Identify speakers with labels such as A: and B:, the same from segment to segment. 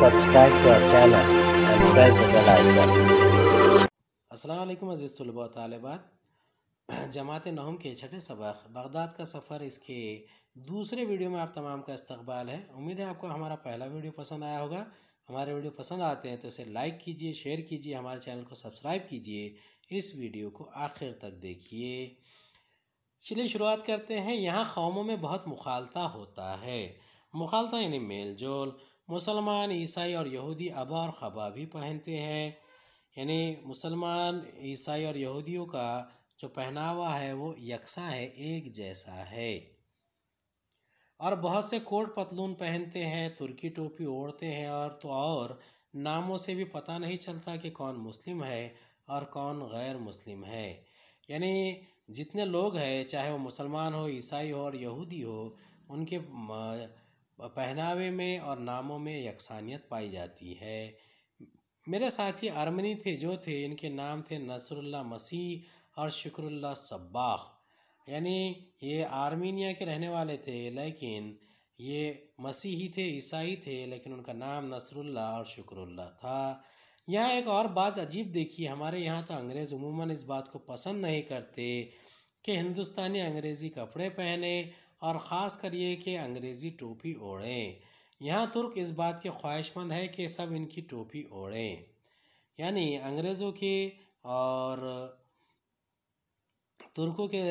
A: subscribe to our channel and press the bell icon. अज़ीज़ तलबा जमात नहम के छठे सबक बगदाद का सफ़र इसके दूसरे वीडियो में आप तमाम का इस्तबाल है उम्मीद है आपको हमारा पहला वीडियो पसंद आया होगा हमारे वीडियो पसंद आते हैं तो इसे लाइक कीजिए शेयर कीजिए हमारे चैनल को सब्सक्राइब कीजिए इस वीडियो को आखिर तक देखिए चलिए शुरुआत करते हैं यहाँ कौमों में बहुत मुखालता होता है मुखालता यानी मेल जोल मुसलमान ईसाई और यहूदी अबा और खबा भी पहनते हैं यानी मुसलमान ईसाई और यहूदियों का जो पहनावा है वो यकसा है एक जैसा है और बहुत से कोट पतलून पहनते हैं तुर्की टोपी ओढ़ते हैं और तो और नामों से भी पता नहीं चलता कि कौन मुस्लिम है और कौन गैर मुस्लिम है यानी जितने लोग हैं चाहे वो मुसलमान हो ईसाई हो और यहूदी हो उनके पहनावे में और नामों में यकसानियत पाई जाती है मेरे साथी आर्मनी थे जो थे इनके नाम थे नसरुल्ला मसीह और शुक्रुल्ला सब्बाह यानी ये आर्मीनिया के रहने वाले थे लेकिन ये मसीही थे ईसाई थे लेकिन उनका नाम नसरुल्ला और शुक्रुल्ला था यहाँ एक और बात अजीब देखी हमारे यहाँ तो अंग्रेज़ उमूमन इस बात को पसंद नहीं करते कि हिंदुस्तानी अंग्रेज़ी कपड़े पहने और ख़ास कर ये कि अंग्रेज़ी टोपी ओढ़ें यहाँ तुर्क इस बात के ख्वाहिशमंद है कि सब इनकी टोपी ओढ़ें यानी अंग्रेज़ों के और तुर्कों के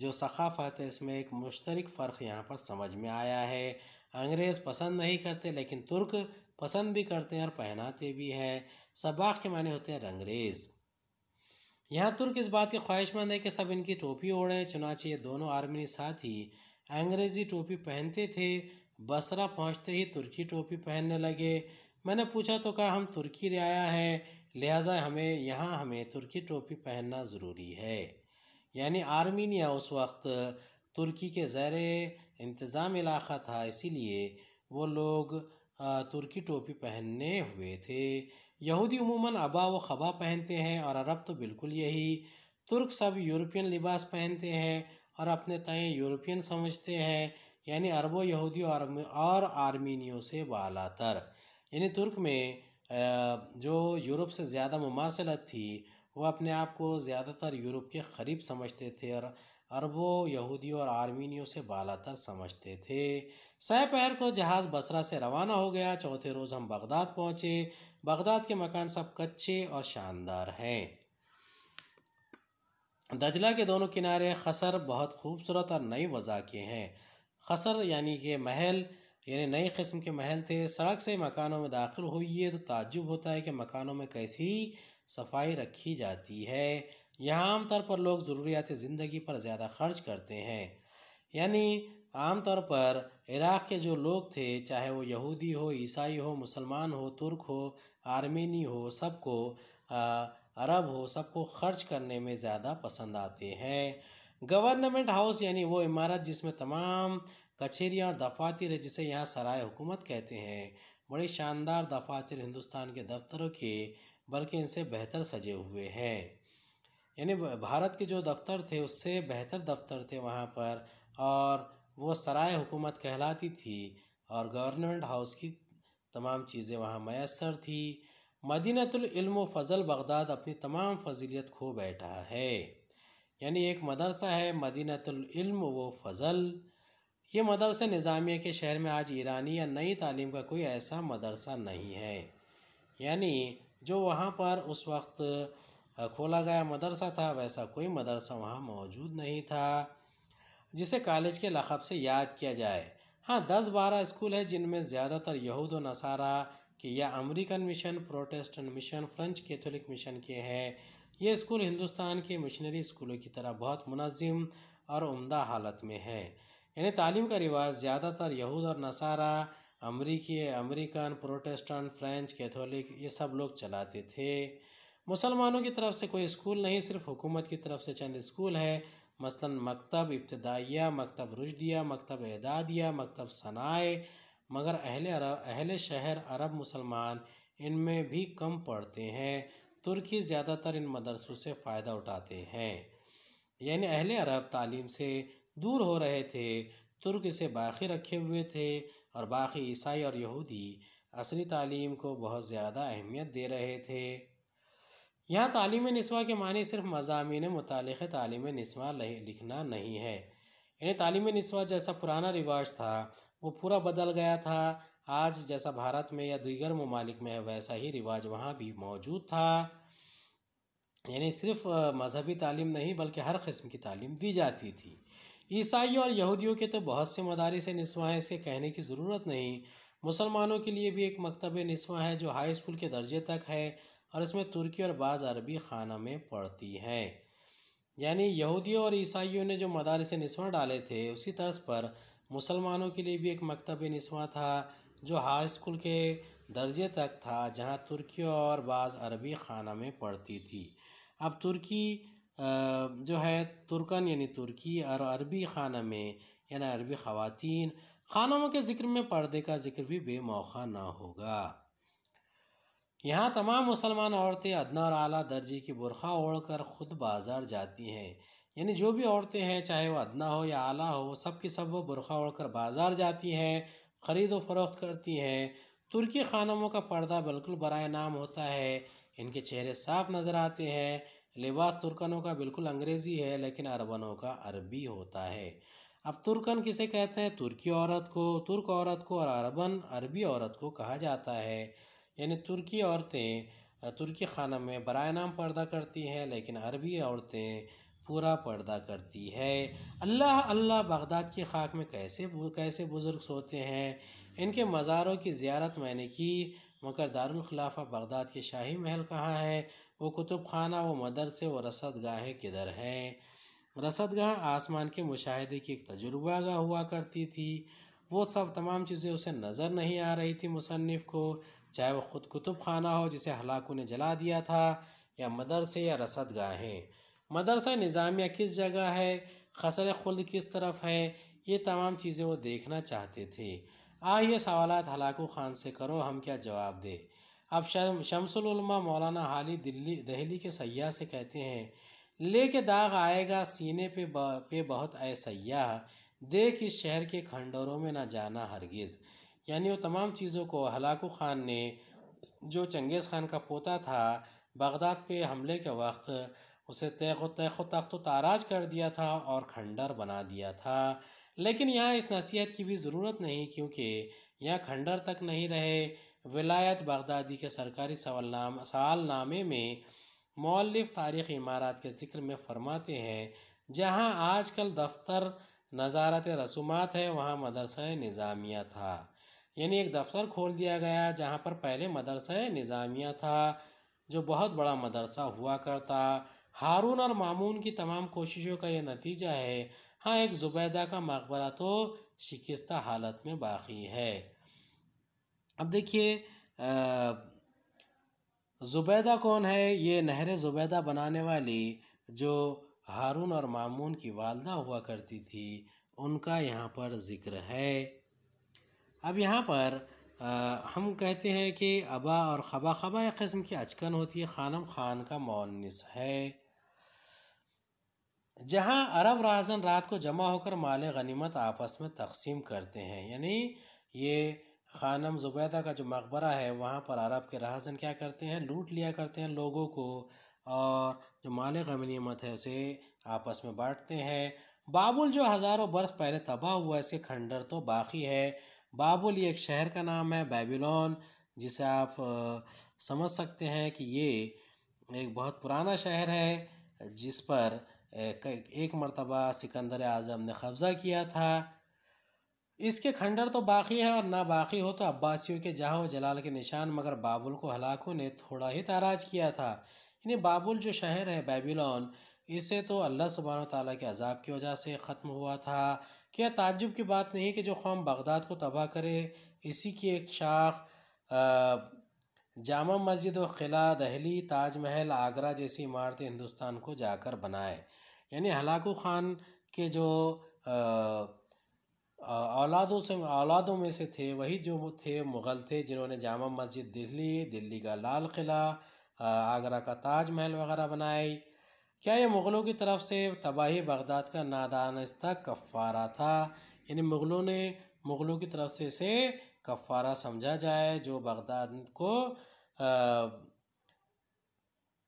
A: जो सकाफ़त है इसमें एक मुश्तरक फ़र्क यहाँ पर समझ में आया है अंग्रेज़ पसंद नहीं करते लेकिन तुर्क पसंद भी करते हैं और पहनाते भी हैं सबाक के माने होते हैं रंगरेज़ यहाँ तुर्क इस बात के ख्वाहिशमंद है कि सब इनकी टोपी ओढ़ें चुनाचे ये दोनों आर्मी साथ ही अंग्रेज़ी टोपी पहनते थे बसरा पहुंचते ही तुर्की टोपी पहनने लगे मैंने पूछा तो कहा हम तुर्की आया हैं लिहाजा हमें यहाँ हमें तुर्की टोपी पहनना ज़रूरी है यानी आर्मीनिया उस वक्त तुर्की के ज़ैर इंतज़ाम इलाक़ा था इसीलिए वो लोग तुर्की टोपी पहनने हुए थे यहूदी अमूमा अबा व खबा पहनते हैं और अरब तो बिल्कुल यही तुर्क सब यूरोपियन लिबास पहनते हैं और अपने तय यूरोपियन समझते हैं यानी अरबों यहूदियों और आर्मीनियों से बालातर यानी तुर्क में जो यूरोप से ज़्यादा ममासिलत थी वह अपने आप को ज़्यादातर यूरोप के करीब समझते थे और अरबों यहूदियों और आर्मीनियों से बालातर समझते थे सह पैर को जहाज़ बसरा से रवाना हो गया चौथे रोज़ हम बगदाद पहुँचे बगदाद के मकान सब कच्चे और शानदार हैं दजला के दोनों किनारे खसर बहुत खूबसूरत और नई वज़ा के हैं खसर यानी कि महल यानी नई कस्म के महल थे सड़क से मकानों में दाखिल हुई है तो ताजुब होता है कि मकानों में कैसी सफाई रखी जाती है यहाँ आमतौर पर लोग ज़रूरियात ज़िंदगी पर ज़्यादा खर्च करते हैं यानी आमतौर पर इराक़ के जो लोग थे चाहे वो यहूदी हो ईसाई हो मुसलमान हो तुर्क हो आर्मेनी हो सबको अरब हो सबको खर्च करने में ज़्यादा पसंद आते हैं गवर्नमेंट हाउस यानी वो इमारत जिसमें तमाम कचहरियाँ और दफातर है जिसे यहाँ सराय हुकूमत कहते हैं बड़े शानदार दफातर हिंदुस्तान के दफ्तरों के बल्कि इनसे बेहतर सजे हुए हैं यानी भारत के जो दफ्तर थे उससे बेहतर दफ्तर थे वहाँ पर और वो सराय हुकूमत कहलाती थी और गवर्नमेंट हाउस की तमाम चीज़ें वहाँ मैसर थी मदीनतम फ़ज़ल बगदाद अपनी तमाम फजीलियत खो बैठा है यानी एक मदरसा है मदीनतम व फ़ज़ल ये मदरसा निज़ामिया के शहर में आज ईरानी या नई तालीम का कोई ऐसा मदरसा नहीं है यानी जो वहाँ पर उस वक्त खोला गया मदरसा था वैसा कोई मदरसा वहाँ मौजूद नहीं था जिसे कॉलेज के लखब से याद किया जाए हाँ दस बारह स्कूल है जिनमें ज़्यादातर यहूद व नसारा कि यह American mission Protestant mission French Catholic mission के हैं ये स्कूल हिंदुस्तान के मिशनरी स्कूलों की तरह बहुत मुनजिम और उम्दा हालत में है इन्हें तालीम का रिवाज ज़्यादातर यहूद और नसारा अमरीकी अमेरिकन प्रोटेस्टेंट फ्रेंच कैथोलिक ये सब लोग चलाते थे मुसलमानों की तरफ से कोई स्कूल नहीं सिर्फ हुकूमत की तरफ से चंद स्कूल है मसलन मकतब इब्तदाइया मकतब रुशदिया मकतब एदादिया मकतब सनाए मगर अहले अरब अहले शहर अरब मुसलमान इनमें भी कम पढ़ते हैं तुर्की ज़्यादातर इन मदरसों से फ़ायदा उठाते हैं यानी अहले अरब तालीम से दूर हो रहे थे तुर्क से बाकी रखे हुए थे और बाकी ईसाई और यहूदी असली तालीम को बहुत ज़्यादा अहमियत दे रहे थे यहाँ तालीम नस्वा के मानी सिर्फ मजामी मुतल तालीम नस्वा लिखना नहीं है यानी तालीम नस्वा जैसा पुराना रिवाज था वो पूरा बदल गया था आज जैसा भारत में या दीगर ममालिक में है वैसा ही रिवाज वहाँ भी मौजूद था यानी सिर्फ मजहबी तालीम नहीं बल्कि हर कस्म की तालीम दी जाती थी ईसाइयों और यहूदियों के तो बहुत से मदारस नस्वा हैं इसके कहने की ज़रूरत नहीं मुसलमानों के लिए भी एक मकतब नस्वा है जो हाई स्कूल के दर्जे तक है और इसमें तुर्की और बाज़ अरबी खाना में पढ़ती हैं यानी यहूदियों और ईसाइयों ने जो मदारस नस्वा डाले थे उसी तर्ज पर मुसलमानों के लिए भी एक मकतब नस्वा था जो हाई स्कूल के दर्जे तक था जहाँ तुर्की और बाज़ अरबी खाना में पढ़ती थी अब तुर्की जो है तुर्कन यानी तुर्की और अरबी खाना में यानी अरबी ख़वातीन खानों के ज़िक्र में पर्दे का ज़िक्र भी बेमौका ना होगा यहाँ तमाम मुसलमान औरतें अदना और अली दर्जे की बुरखा ओढ़कर ख़ुद बाज़ार जाती हैं यानी जो भी औरतें हैं चाहे वह अदना हो या आला हो सब के सब वो बुरखा ओढ़कर बाज़ार जाती हैं ख़रीद व फरोख्त करती हैं तुर्की खानमों का पर्दा बिल्कुल बरए नाम होता है इनके चेहरे साफ नज़र आते हैं लिबास तुर्कनों का बिल्कुल अंग्रेज़ी है लेकिन अरबनों का अरबी होता है अब तुर्कन किसे कहते हैं तुर्की औरत को तुर्क औरत को और अरबन अरबी औरत को कहा जाता है यानी तुर्की औरतें तुर्की खाना में बरए नाम पर्दा करती हैं लेकिन अरबी औरतें पूरा पर्दा करती है अल्लाह अल्लाह बगदाद की खाक में कैसे कैसे बुज़ुर्ग सोते हैं इनके मज़ारों की ज़्यारत मैंने की मगर दारुलखिलाफ़ा बगदाद के शाही महल कहाँ है वो कुतुब खाना वो मदरसे व रसद गाहें किधर हैं रसद गाह आसमान के मुशाहदे की एक तजुर्बा गाह हुआ करती थी वो सब तमाम चीज़ें उसे नज़र नहीं आ रही थी मुसनफ़ को चाहे वह ख़ुद कुतुब खाना हो जिसे हलाकू ने जला दिया था या मदरसे या रसद गाहें मदरसा निज़ामिया किस जगह है खसर खुल्द किस तरफ है ये तमाम चीज़ें वो देखना चाहते थे आइए सवाल हलाकू खान से करो हम क्या जवाब दें अब शमसलमा मौलाना हाली दिल्ली दहली के सयाह से कहते हैं ले के दाग आएगा सीने पे पे बहुत आए सयाह देख इस शहर के खंडरों में ना जाना हरगिज़ यानी वो तमाम चीज़ों को हलाकू ख़ान ने जो चंगेज़ ख़ान का पोता था बगदाद पे हमले के वक्त उसे तैखो तैखो तख्त तो ताराज कर दिया था और खंडर बना दिया था लेकिन यहाँ इस नसीहत की भी ज़रूरत नहीं क्योंकि यहाँ खंडर तक नहीं रहे विलायत बगदादी के सरकारी सवालनाम नामे में मौलफ तारीख़ इमारत के जिक्र में फरमाते हैं जहाँ आज कल दफ्तर नज़ारत रसूमात है वहाँ मदरसा निज़ामिया था यानी एक दफ्तर खोल दिया गया जहाँ पर पहले मदरसा निज़ामिया था जो बहुत बड़ा मदरसा हुआ करता हारून और मामून की तमाम कोशिशों का यह नतीजा है हाँ एक ज़ुबैदा का मकबरा तो शिकस्त हालत में बाकी है अब देखिए ज़ुबैदा कौन है ये नहर ज़ुबैदा बनाने वाली जो हारून और मामून की वालदा हुआ करती थी उनका यहाँ पर ज़िक्र है अब यहाँ पर आ, हम कहते हैं कि अबा और खबा खबा एक किस्म की अचकन होती है खानम खान का मौनस है जहाँ अरब राजन रात को जमा होकर माल गनीमत आपस में तकसीम करते हैं यानी ये खानम ज़ुबैदा का जो मकबरा है वहाँ पर अरब के राजन क्या करते हैं लूट लिया करते हैं लोगों को और जो माल गनीमत है उसे आपस में बांटते हैं बाबुल जो हज़ारों बरस पहले तबाह हुआ इसके खंडर तो बाकी है बाबुल ये एक शहर का नाम है बेबीलोन जिसे आप समझ सकते हैं कि ये एक बहुत पुराना शहर है जिस पर एक मरतबा सिकंदर आज़म ने कब्ज़ा किया था इसके खंडर तो बाकी है और ना बाकी हो तो अब्बासियों के जहाँ जलाल के निशान मगर बाबुल को हलाकों ने थोड़ा ही ताराज किया था यानी बाबुल जो शहर है बेबीलोन इसे तो अल्लाह सुबहान ताली के अजाब की वजह से ख़त्म हुआ था क्या ताज्जुब की बात नहीं कि जो कौम बगदाद को तबाह करे इसी की एक शाख जामा मस्जिद व क़िला दहली ताजमहल आगरा जैसी इमारतें हिंदुस्तान को जाकर बनाए यानी हलाकू ख़ान के जो औलादों से औलादों में से थे वही जो थे मुग़ल थे जिन्होंने जामा मस्जिद दिल्ली दिल्ली का लाल किला आगरा का ताज महल वगैरह बनाई क्या ये मुग़लों की तरफ से तबाही बगदाद का नादानस्ता कफ़ारा था यानी मुग़लों ने मुग़लों की तरफ से इसे कफ़ारा समझा जाए जो बगदाद को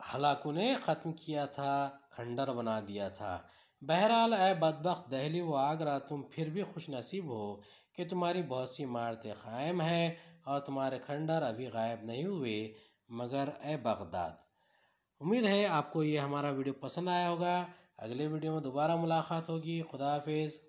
A: हलाकू ने ख़त्म किया था खंडर बना दिया था बहरहाल ए बदबक दहली व आगरा तुम फिर भी खुश नसीब हो कि तुम्हारी बहुत सी इमारतें क़ायम हैं और तुम्हारे खंडर अभी गायब नहीं हुए मगर ए बगदाद उम्मीद है आपको ये हमारा वीडियो पसंद आया होगा अगले वीडियो में दोबारा मुलाकात होगी खुदाफिज़